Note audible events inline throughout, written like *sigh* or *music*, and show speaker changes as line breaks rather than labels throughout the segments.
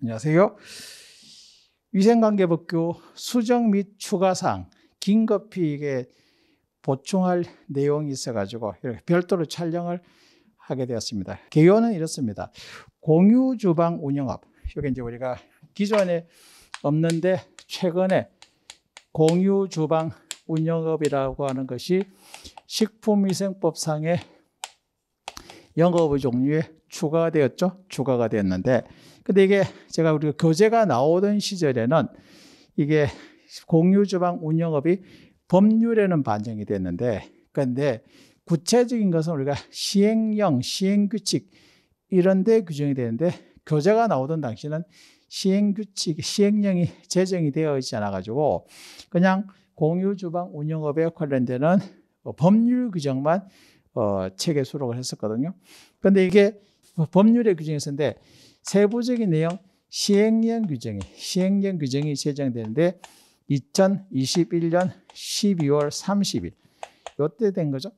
안녕하세요. 위생관계법규 수정 및 추가사항 긴급히 이게 보충할 내용이 있어가지고 이렇게 별도로 촬영을 하게 되었습니다. 개요는 이렇습니다. 공유 주방 운영업 이게 이제 우리가 기존에 없는데 최근에 공유 주방 운영업이라고 하는 것이 식품위생법상의 영업의 종류에 추가되었죠. 추가가 되었는데 근데 이게 제가 우리가 교재가 나오던 시절에는 이게 공유주방 운영업이 법률에는 반영이 됐는데 그런데 구체적인 것은 우리가 시행령, 시행규칙 이런 데 규정이 되는데 교재가 나오던 당시는 시행규칙, 시행령이 제정이 되어 있지 않아가지고 그냥 공유주방 운영업에 관련되는 법률 규정만 어, 책에 수록을 했었거든요. 그런데 이게 법률의 규정에서인데 세부적인 내용 시행령 규정이 시행령 규정이 제정되는데 2021년 12월 30일 요때 된 거죠.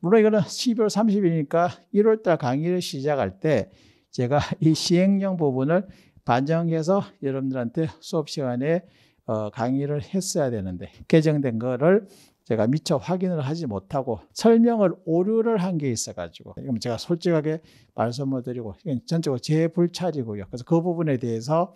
물론 이거는 12월 30일이니까 1월 달 강의를 시작할 때 제가 이 시행령 부분을 반영해서 여러분들한테 수업 시간에 어, 강의를 했어야 되는데 개정된 거를 제가 미처 확인을 하지 못하고 설명을 오류를 한 게 있어가지고 이건 제가 솔직하게 말씀을 드리고 이건 전적으로 제 불찰이고요. 그래서 그 부분에 대해서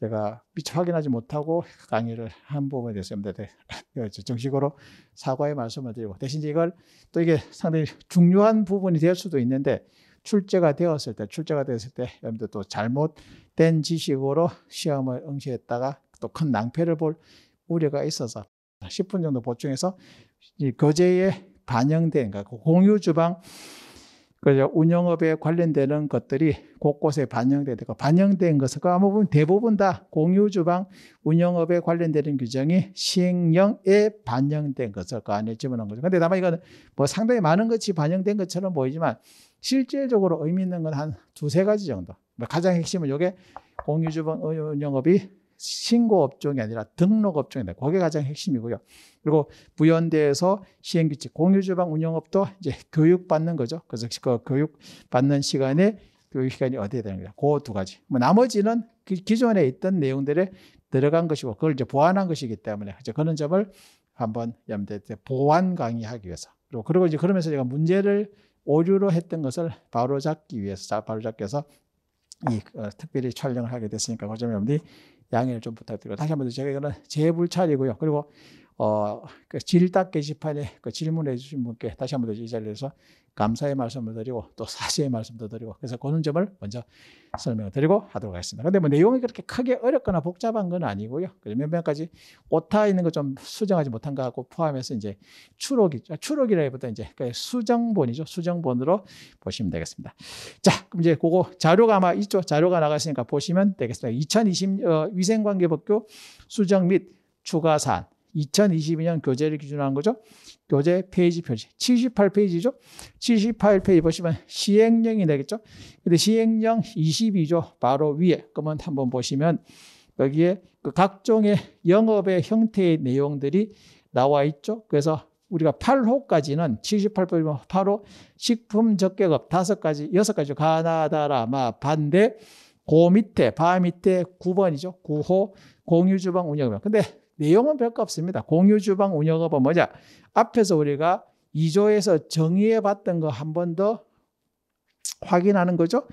제가 미처 확인하지 못하고 강의를 한 부분에 대해서 여러분들 네, 정식으로 사과의 말씀을 드리고 대신 이걸 또 이게 상당히 중요한 부분이 될 수도 있는데 출제가 되었을 때 출제가 되었을 때 여러분들 또 잘못된 지식으로 시험을 응시했다가 또 큰 낭패를 볼 우려가 있어서 10분 정도 보충해서 교재에 반영된 그까 그러니까 그 공유 주방 그죠 운영업에 관련되는 것들이 곳곳에 반영되고 반영된 것은 아무 보면 대부분 다 공유 주방 운영업에 관련되는 규정이 시행령에 반영된 것을 그 안에 집어넣은 거죠. 근데 다만 이거는 뭐 상당히 많은 것이 반영된 것처럼 보이지만 실질적으로 의미 있는 건 한 두세 가지 정도. 가장 핵심은 이게 공유 주방 어, 운영업이 신고 업종이 아니라 등록 업종이다. 그게 가장 핵심이고요. 그리고 부연대에서 시행규칙 공유주방 운영업도 이제 교육받는 거죠. 그래서 그 교육받는 시간에 교육 시간이 어디에 되는 거야? 그두 가지. 뭐 나머지는 그 기존에 있던 내용들에 들어간 것이고 그걸 이제 보완한 것이기 때문에 이제 그런 점을 한번 염두에 보완 강의하기 위해서 그리고 그리고 이제 그러면서 제가 문제를 오류로 했던 것을 바로잡기 위해서 바로잡기 위해서 이 어, 특별히 촬영을 하게 됐으니까 그 점에 여러분들이 양해를 좀 부탁드리고 다시 한번 제가 이거는 제 불찰이고요. 그리고 어, 그 질답 게시판에 그 질문해 주신 분께 다시 한 번 더 이 자리에서 감사의 말씀을 드리고 또사실의 말씀도 드리고 그래서 그런 점을 먼저 설명을 드리고 하도록 하겠습니다. 근데 뭐 내용이 그렇게 크게 어렵거나 복잡한 건 아니고요. 몇몇 가지 오타 있는 거 좀 수정하지 못한 거 갖고 포함해서 이제 추록이 아, 추록이라기보다 이제 그 수정본이죠. 수정본으로 보시면 되겠습니다. 자, 그럼 이제 그거 자료가 아마 있죠. 자료가 나갔으니까 보시면 되겠습니다. 2020 어, 위생관계법규 수정 및 추가 사안 2022년 교재를 기준으로 한 거죠. 교재 페이지 표지. 78페이지죠. 78페이지 보시면 시행령이 되겠죠. 근데 시행령 22조 바로 위에 그러면 한번 보시면 여기에 그 각종의 영업의 형태의 내용들이 나와 있죠. 그래서 우리가 8호까지는 78호이면 8호 식품 적격업 다섯 가지 여섯 가지 가나다라마 반대 고 밑에 바 밑에 9번이죠. 9호 공유주방 운영이면. 근데 내용은 별거 없습니다. 공유주방 운영업은 뭐냐? 앞에서 우리가 2조에서 정의해 봤던 거 한 번 더 확인하는 거죠.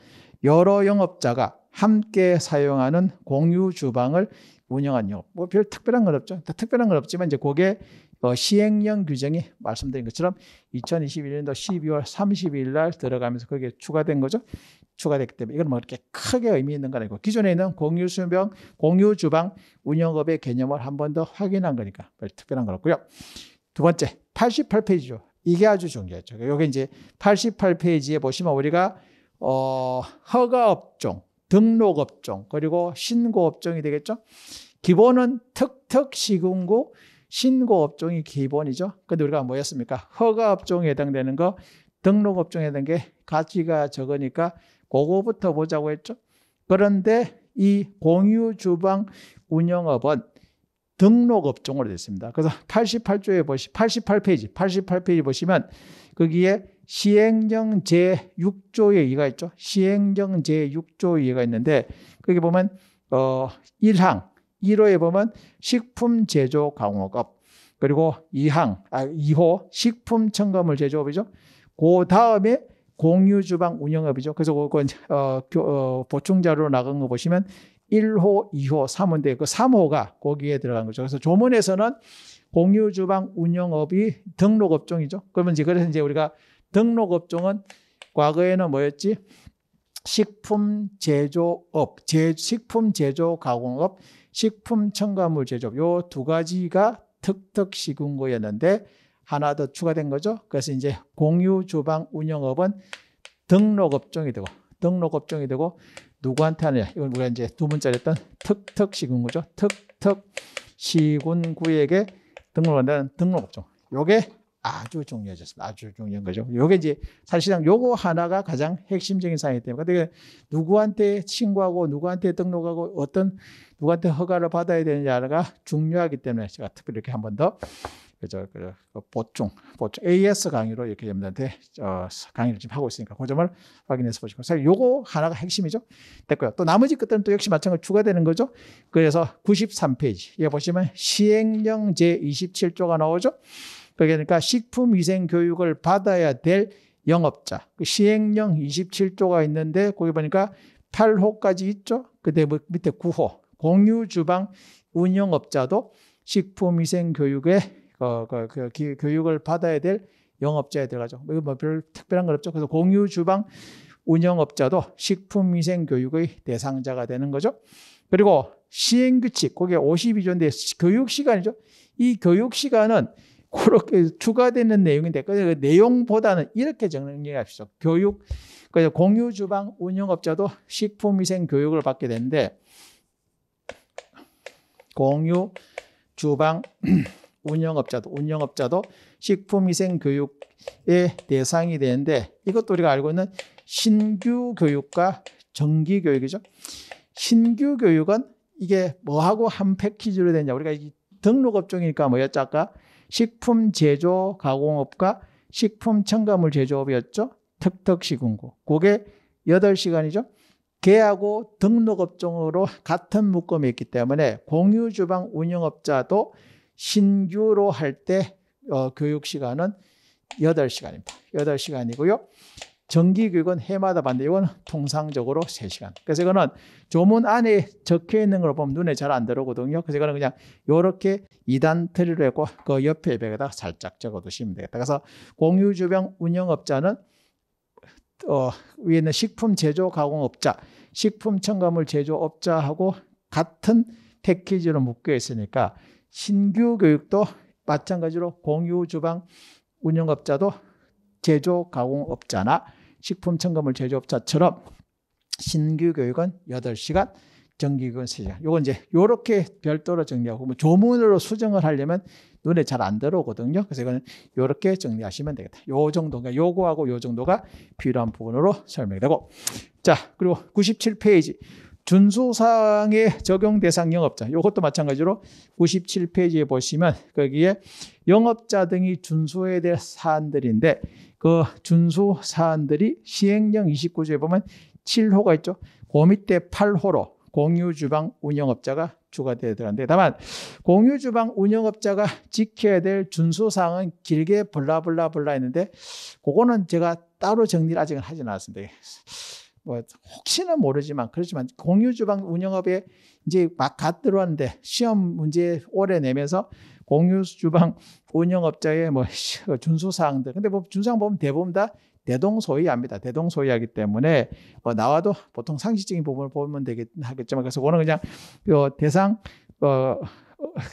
여러 영업자가 함께 사용하는 공유 주방을 운영한 영업. 뭐별 특별한 건 없죠. 특별한 건 없지만 이제 그게 어, 시행령 규정이 말씀드린 것처럼 2021년도 12월 30일 날 들어가면서 그게 추가된 거죠. 추가됐기 때문에 이건 뭐 그렇게 크게 의미 있는 건 아니고 기존에 있는 공유 수명, 공유 주방 운영업의 개념을 한 번 더 확인한 거니까 별 특별한 거였고요. 두 번째, 88페이지죠. 이게 아주 중요하죠. 여기 이제 88페이지에 보시면 우리가 어, 허가 업종, 등록 업종, 그리고 신고 업종이 되겠죠. 기본은 특특 시군구 신고 업종이 기본이죠. 근데 우리가 뭐였습니까? 허가 업종에 해당되는 거, 등록 업종에 해당된 게 가치가 적으니까 그거부터 보자고 했죠. 그런데 이 공유 주방 운영업은 등록 업종으로 됐습니다. 그래서 88조에 보시 88페이지 88페이지 보시면 거기에 시행령 제6조의 얘가 있죠. 시행령 제6조의 얘가 있는데 거기 보면 어 1항 1호에 보면 식품 제조 강호업 그리고 2항 아 2호 식품 첨가물 제조업이죠. 그 다음에 공유 주방 운영업이죠. 그래서 그건 어, 교, 어, 보충 자료로 나간 거 보시면 1호, 2호, 3호인데 그 3호가 거기에 들어간 거죠. 그래서 조문에서는 공유 주방 운영업이 등록 업종이죠. 그러면 이제 그래서 이제 우리가 등록 업종은 과거에는 뭐였지? 식품 제조업, 제, 식품 제조 가공업, 식품 첨가물 제조업 요두 가지가 특특 식은 거였는데 하나 더 추가된 거죠. 그래서 이제 공유 주방 운영업은 등록업종이 되고 등록업종이 되고 누구한테 하느냐. 이건 우리가 이제 두 문자를 했던 특특 시군구죠. 특특 시군구에게 등록한다는 등록업종. 요게 아주 중요해졌습니다. 아주 중요한 거죠. 요게 이제 사실상 요거 하나가 가장 핵심적인 사항이기 때문에. 근데 누구한테 신고하고 누구한테 등록하고 어떤 누구한테 허가를 받아야 되느냐가 중요하기 때문에 제가 특별히 이렇게 한번더 그죠, 그죠. 그 보충, 보충, AS 강의로 이렇게 여러분들한테 어, 강의를 지금 하고 있으니까 그 점을 확인해서 보시고. 사실 요거 하나가 핵심이죠. 됐고요. 또 나머지 것들은 또 역시 마찬가지로 추가되는 거죠. 그래서 93페이지. 여기 보시면 시행령 제27조가 나오죠. 그러니까 식품위생교육을 받아야 될 영업자. 그 시행령 27조가 있는데 거기 보니까 8호까지 있죠. 그때 뭐 밑에 9호. 공유주방 운영업자도 식품위생교육에 어, 그, 그, 기, 교육을 받아야 될 영업자에 들어가죠. 뭐별 특별한 건 없죠. 그래서 공유 주방 운영업자도 식품위생 교육의 대상자가 되는 거죠. 그리고 시행규칙, 그게 52조인데 교육 시간이죠. 이 교육 시간은 그렇게 추가되는 내용인데 그 내용보다는 이렇게 정리합시다. 교육 그래서 공유 주방 운영업자도 식품위생 교육을 받게 되는데 공유 주방 운영업자도 운영업자도 식품위생교육의 대상이 되는데 이것도 우리가 알고 있는 신규 교육과 정기 교육이죠. 신규 교육은 이게 뭐하고 한 패키지로 되냐? 우리가 등록 업종이니까 뭐였죠? 아까 식품 제조 가공업과 식품 첨가물 제조업이었죠. 특특시군고. 그게 8시간이죠. 개하고 등록업종으로 같은 묶음이 있기 때문에 공유주방 운영업자도 신규로 할 때 어, 교육 시간은 8시간입니다. 8시간이고요. 정기교육은 해마다 받는데 이건 통상적으로 3시간. 그래서 이거는 조문 안에 적혀 있는 걸 보면 눈에 잘 안 들어오거든요. 그래서 이거는 그냥 이렇게 2단 틀이로 했고 그 옆에 벽에다가 살짝 적어두시면 되겠다. 그래서 공유주병 운영업자는 어, 위에 는 식품 제조 가공업자, 식품 첨가물 제조업자하고 같은 패키지로 묶여 있으니까 신규 교육도 마찬가지로 공유 주방 운영업자도 제조 가공업자나 식품 첨가물 제조업자처럼 신규 교육은 8시간, 정기교육은 3시간. 요건 이제 요렇게 별도로 정리하고 뭐 조문으로 수정을 하려면 눈에 잘 안 들어오거든요. 그래서 이거는 요렇게 정리하시면 되겠다. 요 정도가 요거하고 요 정도가 필요한 부분으로 설명되고 이 자, 그리고 97페이지 준수사항의 적용 대상 영업자 이것도 마찬가지로 97페이지에 보시면 거기에 영업자 등이 준수해야 될 사안들인데 그 준수 사안들이 시행령 29조에 보면 7호가 있죠. 그 밑에 8호로 공유주방 운영업자가 추가되어야 되는데 다만 공유주방 운영업자가 지켜야 될 준수사항은 길게 블라블라블라 했는데 그거는 제가 따로 정리를 아직은 하진 않았습니다. 뭐 혹시나 모르지만 그렇지만 공유주방 운영업에 이제 막 갓 들어왔는데 시험 문제 오래 내면서 공유주방 운영업자의 뭐 *laughs* 준수사항들 근데 뭐 준수사항 보면 대부분 다 대동소이합니다. 대동소이하기 때문에 뭐 나와도 보통 상식적인 부분을 보면 되겠 하겠지만 그래서 오늘 그냥 요 대상 어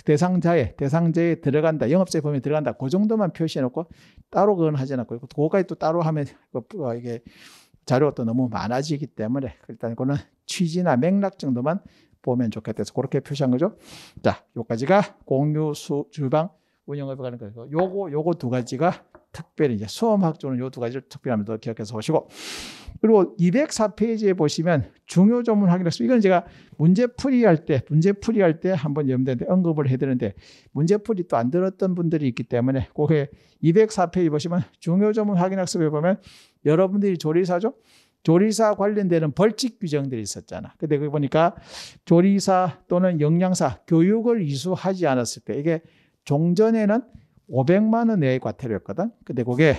대상자에 대상자에 들어간다 영업자의 범위 들어간다 그 정도만 표시해 놓고 따로 그건 하지 않고 그거까지 또 따로 하면 그, 그, 어, 이게 자료가 또 너무 많아지기 때문에 일단 그거는 취지나 맥락 정도만 보면 좋겠다 해서 그렇게 표시한 거죠. 자, 요까지가 공유 수, 주방 운영업에 관한 거예요. 요거 요거 두 가지가 특별히 이제 수험학조는 요 두 가지를 특별히 더 기억해서 보시고 그리고 204페이지에 보시면 중요 조문 확인했습니 이건 제가 문제 풀이할 때, 문제 풀이할 때 한번 염두에 언급을 해드는데 문제 풀이 또 안 들었던 분들이 있기 때문에 그게 204페이지 보시면 중요 조문 확인 학습에 보면 여러분들이 조리사죠? 조리사 관련되는 벌칙 규정들이 있었잖아. 근데 그 보니까 조리사 또는 영양사 교육을 이수하지 않았을 때 이게 종전에는 500만 원이하의 과태료였거든. 근데 그게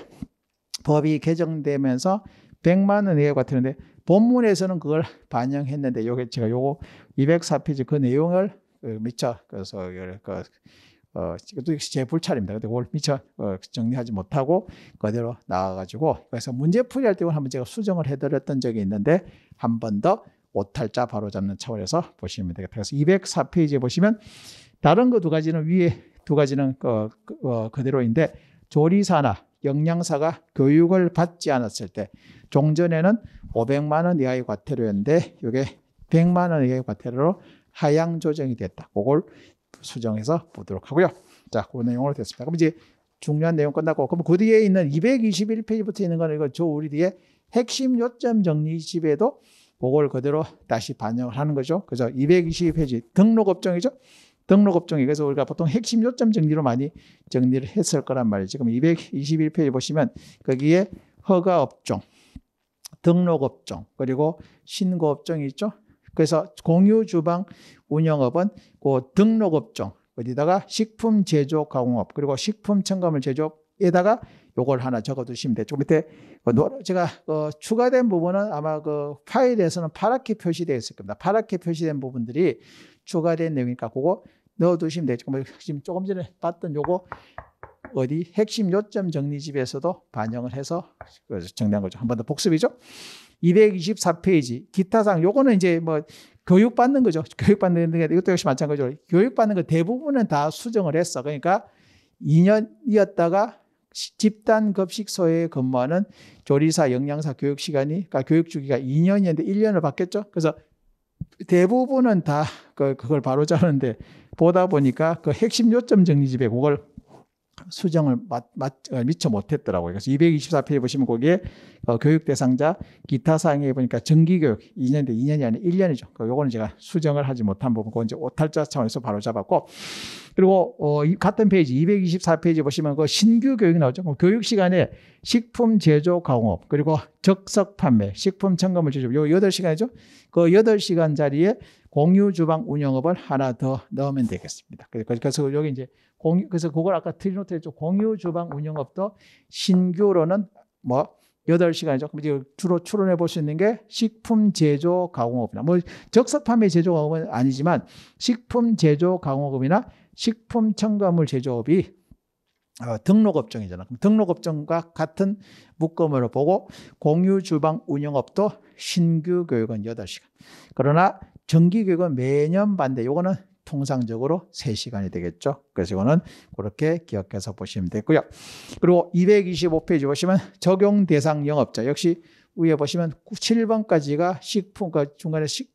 법이 개정되면서 100만 원이하의 과태료인데 본문에서는 그걸 반영했는데 요게 제가 요거 204페이지 그 내용을 그 미처 그래서 그 어, 이것도 역시 제 불찰입니다. 근데 그걸 미처 어, 정리하지 못하고 그대로 나와가지고 그래서 문제풀이 할 때는 한번 제가 수정을 해드렸던 적이 있는데 한 번 더 오탈자 바로 잡는 차원에서 보시면 되겠다. 그래서 204페이지에 보시면 다른 거 두 가지는 위에 두 가지는 그, 어, 그대로인데 조리사나 영양사가 교육을 받지 않았을 때 종전에는 500만 원 이하의 과태료였는데 이게 100만 원 이하의 과태료로 하향 조정이 됐다. 그걸 수정해서 보도록 하고요. 자, 그 내용으로 됐습니다. 그럼 이제 중요한 내용 끝났고, 그럼 그 뒤에 있는 221페이지부터 있는 거는 이거 저 우리 뒤에 핵심 요점 정리 집에도 그걸 그대로 다시 반영을 하는 거죠. 그래서 222페이지 등록 업종이죠. 등록 업종이 그래서 우리가 보통 핵심 요점 정리로 많이 정리를 했을 거란 말이죠. 그럼 221페이지 보시면 거기에 허가 업종, 등록 업종, 그리고 신고 업종이 있죠. 그래서 공유 주방 운영업은 그 등록업종 어디다가 식품 제조 가공업 그리고 식품 첨가물 제조에다가 업 요걸 하나 적어두시면 되죠. 밑에 그 제가 어 추가된 부분은 아마 그 파일에서는 파랗게 표시되어 있을 겁니다. 파랗게 표시된 부분들이 추가된 내용이니까 그거 넣어두시면 돼요. 뭐 지금 조금 전에 봤던 요거 어디 핵심 요점 정리집에서도 반영을 해서 그 정리한 거죠. 한 번 더 복습이죠. 224페이지 기타상 요거는 이제 뭐 교육받는 거죠. *laughs* 교육받는 게 이것도 역시 마찬가지로 교육받는 거 대부분은 다 수정을 했어. 그러니까 2년이었다가 집단 급식소에 근무하는 조리사, 영양사 교육 시간이 그러니까 교육 주기가 2년이었는데 1년을 바뀌었죠. 그래서 대부분은 다 그, 그걸 바로 자는데 보다 보니까 그 핵심 요점 정리집에 그걸 수정을 맞, 어, 미처 못했더라고요. 그래서 224페이지 보시면 거기에 어, 교육 대상자 기타 사항에 보니까 정기교육 2년인데 2년이 아니라 1년이죠. 그 요거는 제가 수정을 하지 못한 부분, 그건 이제 오탈자 차원에서 바로 잡았고. 그리고 어, 같은 페이지 224페이지 보시면 그 신규 교육이 나오죠. 교육 시간에 식품 제조 강업 그리고 적석 판매, 식품 첨가을 제조 요 8시간이죠. 그 8시간 자리에 공유 주방 운영업을 하나 더 넣으면 되겠습니다. 그래서 여기 이제 공유, 그래서 그걸 아까 트리노트에 좀 공유 주방 운영업도 신규로는 뭐여 시간이죠 그럼 이제 주로 추론해 볼 수 있는 게 식품 제조 가공업이나 뭐 적석 판매 제조 가공업은 아니지만 식품 제조 가공업이나 식품 첨가물 제조업이 어, 등록업종이잖아. 그럼 등록업종과 같은 묶음으로 보고 공유 주방 운영업도 신규 교육은 여 시간 그러나 정기교육은 매년 반대. 요거는 통상적으로 3시간이 되겠죠. 그래서 이거는 그렇게 기억해서 보시면 되고요. 그리고 225페이지 보시면 적용 대상 영업자 역시 위에 보시면 7번까지가 식품, 그 중간에 식,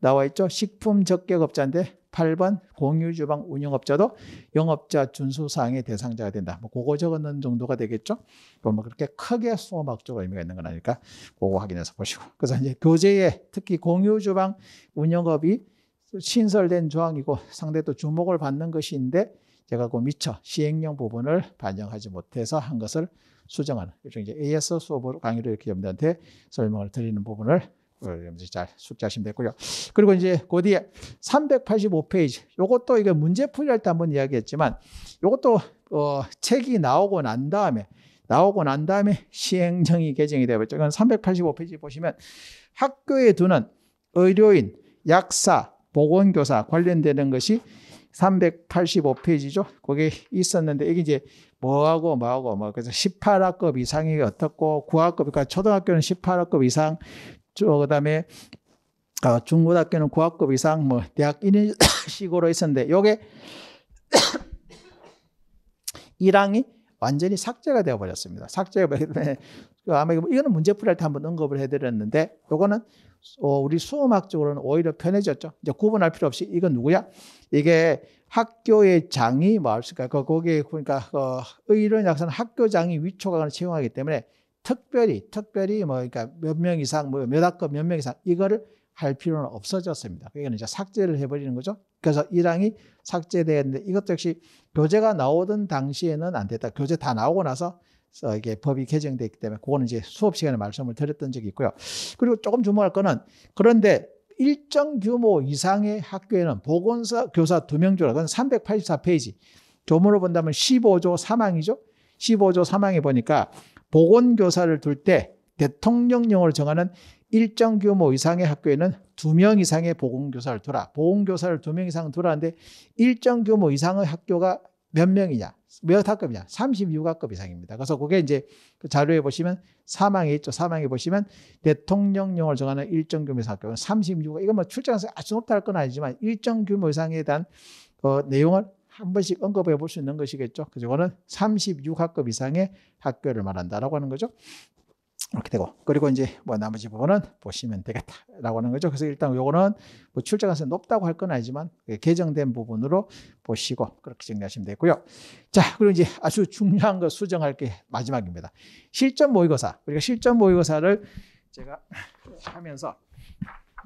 나와 있죠. 식품 적격업자인데 8번 공유주방 운영업자도 영업자 준수사항의 대상자가 된다. 뭐 그거 적는 정도가 되겠죠. 그럼 뭐 그렇게 크게 수호막적 의미가 있는 건 아닐까. 그거 확인해서 보시고. 그래서 이제 교재에 특히 공유주방 운영업이 신설된 조항이고 상대 또 주목을 받는 것인데 제가 그 미처 시행령 부분을 반영하지 못해서 한 것을 수정하는 일종 이 AS 수업으로 강의를 이렇게 여러분들한테 설명을 드리는 부분을 어, 여러분들 잘숙지하시면 됐고요. 그리고 이제 그 뒤에 385페이지. 요것도 이게 문제 풀이할 때 한번 이야기했지만 요것도 어, 책이 나오고 난 다음에 나오고 난 다음에 시행령이 개정이 되어버렸죠. 이건 385페이지 보시면 학교에 두는 의료인, 약사, 보건교사 관련되는 것이 385페이지죠. 거기 있었는데 이게 이제 뭐하고 뭐하고 뭐 그래서 18학급 이상이 어떻고 9학급 그러니까 초등학교는 18학급 이상 그다음에 아, 중고등학교는 고학급 이상 뭐 대학 1인식으로 *coughs* 있었는데 요게 1항이 *coughs* 완전히 삭제가 되어 버렸습니다. 삭제가 되기 때문에 그 아마 뭐 이거는 문제 풀이할 때 한번 언급을 해드렸는데 요거는 어, 우리 수험학적으로는 오히려 편해졌죠. 이제 구분할 필요 없이 이건 누구야? 이게 학교의 장이 뭐였을까? 거기에 보니까 어, 의료인 약사는 학교장이 위촉을 채용하기 때문에 특별히, 특별히 뭐, 그러니까 몇 명 이상, 뭐, 몇 학급 몇 명 이상, 이거를 할 필요는 없어졌습니다. 그거는 이제 삭제를 해버리는 거죠. 그래서 1항이 삭제되었는데 이것 도 역시 교재가 나오던 당시에는 안 됐다. 교재 다 나오고 나서 이게 법이 개정됐기 때문에 그거는 이제 수업 시간에 말씀을 드렸던 적이 있고요. 그리고 조금 주목할 거는 그런데 일정 규모 이상의 학교에는 보건사 교사 두명조라 그건 384페이지. 조문을 본다면 15조 3항이죠. 15조 3항에 보니까 보건교사를 둘 때 대통령령을 정하는 일정 규모 이상의 학교에는 두 명 이상의 보건교사를 두라. 보건교사를 두 명 이상 두라는데 일정 규모 이상의 학교가 몇 명이냐? 몇 학급이냐? 36학급 이상입니다. 그래서 그게 이제 그 자료에 보시면 사망에 있죠. 사망에 보시면 대통령령을 정하는 일정 규모 이상 학교는 36, 이건 뭐출장가서 아주 높다할 건 아니지만 일정 규모 이상에 대한 어, 내용을 한 번씩 언급해 볼 수 있는 것이겠죠. 그래서 이거는 36학급 이상의 학교를 말한다라고 하는 거죠. 이렇게 되고 그리고 이제 뭐 나머지 부분은 보시면 되겠다라고 하는 거죠. 그래서 일단 요거는 뭐 출제 가능성이 높다고 할 건 아니지만 개정된 부분으로 보시고 그렇게 정리하시면 되고요. 자, 그리고 이제 아주 중요한 거 수정할 게 마지막입니다. 실전 모의고사. 우리가 그러니까 실전 모의고사를 제가 하면서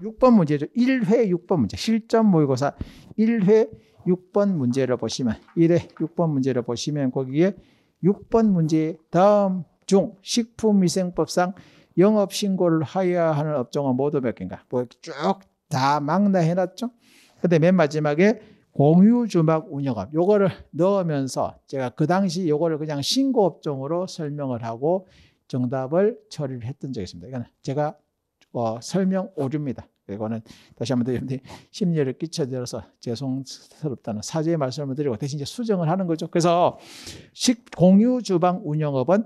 6번 문제죠. 1회 6번 문제. 실전 모의고사 1회 6번 문제를 보시면 1회 6번 문제를 보시면 거기에 6번 문제 다음 중 식품위생법상 영업 신고를 하여야 하는 업종은 모두 몇 개인가? 뭐 쭉 다 막나 해놨죠. 근데 맨 마지막에 공유 주막 운영업 요거를 넣으면서 제가 그 당시 요거를 그냥 신고 업종으로 설명을 하고 정답을 처리를 했던 적이 있습니다. 이건 제가 어, 설명 오류입니다. 이거는 다시 한번 드리는데 심리를끼쳐드려서 죄송스럽다는 사죄의 말씀을 드리고 대신 이제 수정을 하는 거죠. 그래서 식 공유 주방 운영업은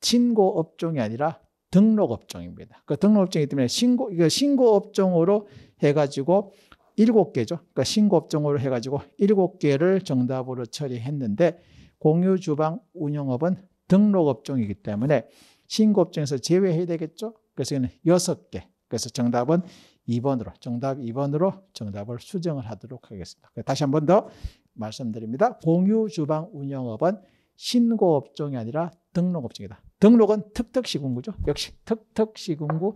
신고 업종이 아니라 등록 업종입니다. 그 등록 업종이기 때문에 신고 이거 신고 업종으로 해가지고 일곱 개죠. 그러니까 신고 업종으로 해가지고 일곱 개를 정답으로 처리했는데 공유 주방 운영업은 등록 업종이기 때문에 신고 업종에서 제외해야 되겠죠. 그래서 이는 여섯 개. 그래서 정답은 2번으로 정답 2번으로 정답을 수정을 하도록 하겠습니다. 다시 한 번 더 말씀드립니다. 공유 주방 운영업은 신고업종이 아니라 등록업종이다. 등록은 특특시군구죠. 역시 특특시군구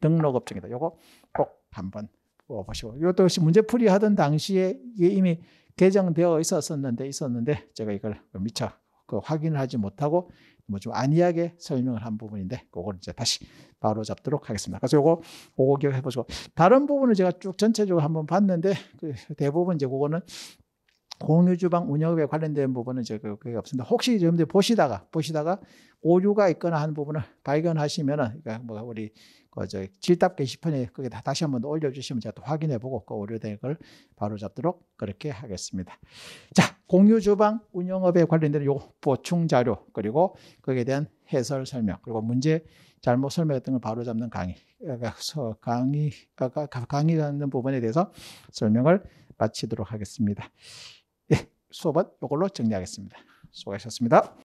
등록업종이다. 요거 꼭 한번 보시고 이것도 역시 문제풀이 하던 당시에 이게 이미 개정되어 있었었는데 있었는데 제가 이걸 미처 그 확인을 하지 못하고 뭐좀 안이하게 설명을 한 부분인데 그걸 이제 다시 바로 잡도록 하겠습니다. 그래서 요거 보고 기억해 보시고 다른 부분을 제가 쭉 전체적으로 한번 봤는데 그 대부분 이제 그거는 공유주방 운영에 업 관련된 부분은 제 그, 그게 없습니다. 혹시 여러분들 보시다가 보시다가 오류가 있거나 하는 부분을 발견하시면은 그러니까 뭐 우리 그 저 질답 게시판에 그게 다 다시 한번 올려주시면 제가 또 확인해보고 그 오류된 걸 바로 잡도록 그렇게 하겠습니다. 자, 공유주방 운영업에 관련된 요 보충 자료 그리고 거기에 대한 해설 설명 그리고 문제 잘못 설명했던 걸 바로 잡는 강의 그래서 그러니까 강의 그러니까 강의하는 부분에 대해서 설명을 마치도록 하겠습니다. 수업은 이걸로 정리하겠습니다. 수고하셨습니다.